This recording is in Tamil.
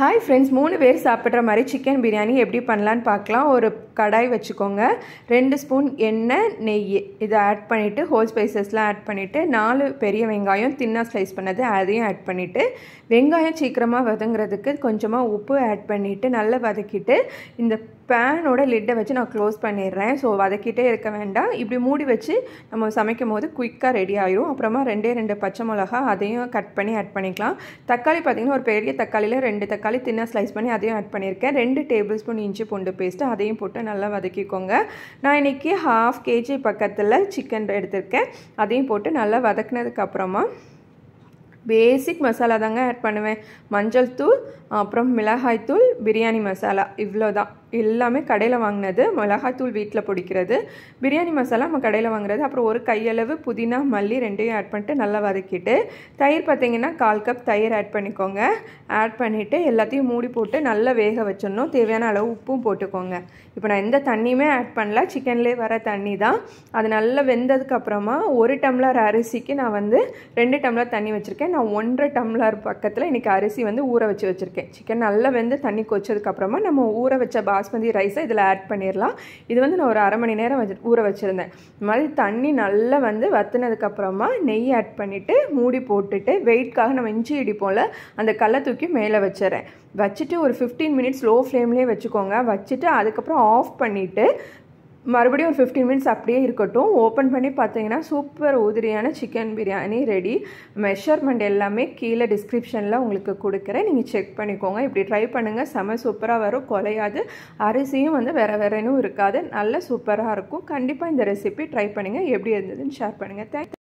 ஹாய் ஃப்ரெண்ட்ஸ் மூணு பேர் சாப்பிட்ற மாதிரி சிக்கன் பிரியாணி எப்படி பண்ணலான்னு பார்க்கலாம் ஒரு கடாய் வச்சுக்கோங்க ரெண்டு ஸ்பூன் எண்ணெய் நெய் இதை ஆட் பண்ணிவிட்டு ஹோல் ஸ்பைசஸ்லாம் ஆட் பண்ணிவிட்டு நாலு பெரிய வெங்காயம் தின்னாக ஸ்லைஸ் பண்ணது அதையும் ஆட் பண்ணிவிட்டு வெங்காயம் சீக்கிரமாக வதங்குறதுக்கு கொஞ்சமாக உப்பு ஆட் பண்ணிவிட்டு நல்லா வதக்கிட்டு இந்த பேனோட லிட்டை வச்சு நான் க்ளோஸ் பண்ணிடுறேன் ஸோ வதக்கிட்டே இருக்க வேண்டாம் இப்படி மூடி வச்சு நம்ம சமைக்கும் போது குயிக்காக ரெடி ஆயிரும் அப்புறமா ரெண்டே ரெண்டு பச்சை மிளகா அதையும் கட் பண்ணி ஆட் பண்ணிக்கலாம் தக்காளி பார்த்திங்கன்னா ஒரு பெரிய தக்காளியில் ரெண்டு தக்காளி தக்காளி தின்னாக ஸ்லைஸ் பண்ணி அதையும் ஆட் பண்ணியிருக்கேன் ரெண்டு டேபிள் ஸ்பூன் இஞ்சி பூண்டு பேஸ்ட்டு அதையும் போட்டு நல்லா வதக்கிக்கோங்க நான் இன்றைக்கி ஹாஃப் கேஜி பக்கத்தில் சிக்கன் எடுத்திருக்கேன் அதையும் போட்டு நல்லா வதக்குனதுக்கப்புறமா பேசிக் மசாலா தாங்க ஆட் பண்ணுவேன் மஞ்சள் தூள் அப்புறம் மிளகாய் தூள் பிரியாணி மசாலா இவ்வளோ தான் எல்லாமே கடையில் வாங்கினது மிளகாத்தூள் வீட்டில் பிடிக்கிறது பிரியாணி மசாலா நம்ம கடையில் வாங்குறது அப்புறம் ஒரு கையளவு புதினா மல்லி ரெண்டையும் ஆட் பண்ணிட்டு நல்லா வதக்கிட்டு தயிர் பார்த்திங்கன்னா கால் கப் தயிர் ஆட் பண்ணிக்கோங்க ஆட் பண்ணிவிட்டு எல்லாத்தையும் மூடி போட்டு நல்லா வேக வச்சிடணும் தேவையான அளவு உப்பும் போட்டுக்கோங்க இப்போ நான் எந்த தண்ணியுமே ஆட் பண்ணல சிக்கன்லேயே வர தண்ணி தான் அது நல்லா வெந்ததுக்கப்புறமா ஒரு டம்ளர் அரிசிக்கு நான் வந்து ரெண்டு டம்ளர் தண்ணி வச்சுருக்கேன் நான் ஒன்றரை டம்ளர் பக்கத்தில் இன்றைக்கி அரிசி வந்து ஊற வச்சு வச்சுருக்கேன் சிக்கன் நல்லா வெந்து தண்ணி கொச்சதுக்கப்புறமா நம்ம ஊற வச்ச பா பாஸ்மதி ரைஸை இதில் ஆட் பண்ணிடலாம் இது வந்து நான் ஒரு அரை மணி நேரம் வச்சு ஊற வச்சுருந்தேன் இந்த மாதிரி தண்ணி நல்லா வந்து வத்துனதுக்கப்புறமா நெய் ஆட் பண்ணிவிட்டு மூடி போட்டுட்டு வெயிட்காக நம்ம இஞ்சி இடிப்போம்ல அந்த கல்லை தூக்கி மேலே வச்சுறேன் வச்சுட்டு ஒரு ஃபிஃப்டீன் மினிட்ஸ் லோ ஃப்ளேம்லேயே வச்சுக்கோங்க வச்சுட்டு அதுக்கப்புறம் ஆஃப் பண்ணிவிட்டு மறுபடியும் ஒரு ஃபிஃப்டீன் மினிட்ஸ் அப்படியே இருக்கட்டும் ஓப்பன் பண்ணி பார்த்தீங்கன்னா சூப்பர் உதிரியான சிக்கன் பிரியாணி ரெடி மெஷர்மெண்ட் எல்லாமே கீழே டிஸ்கிரிப்ஷனில் உங்களுக்கு கொடுக்குறேன் நீங்கள் செக் பண்ணிக்கோங்க இப்படி ட்ரை பண்ணுங்கள் செம சூப்பராக வரும் குலையாது அரிசியும் வந்து வேறு வேறேனும் இருக்காது நல்ல சூப்பராக இருக்கும் கண்டிப்பாக இந்த ரெசிபி ட்ரை பண்ணுங்கள் எப்படி இருந்ததுன்னு ஷேர் பண்ணுங்கள் தேங்க்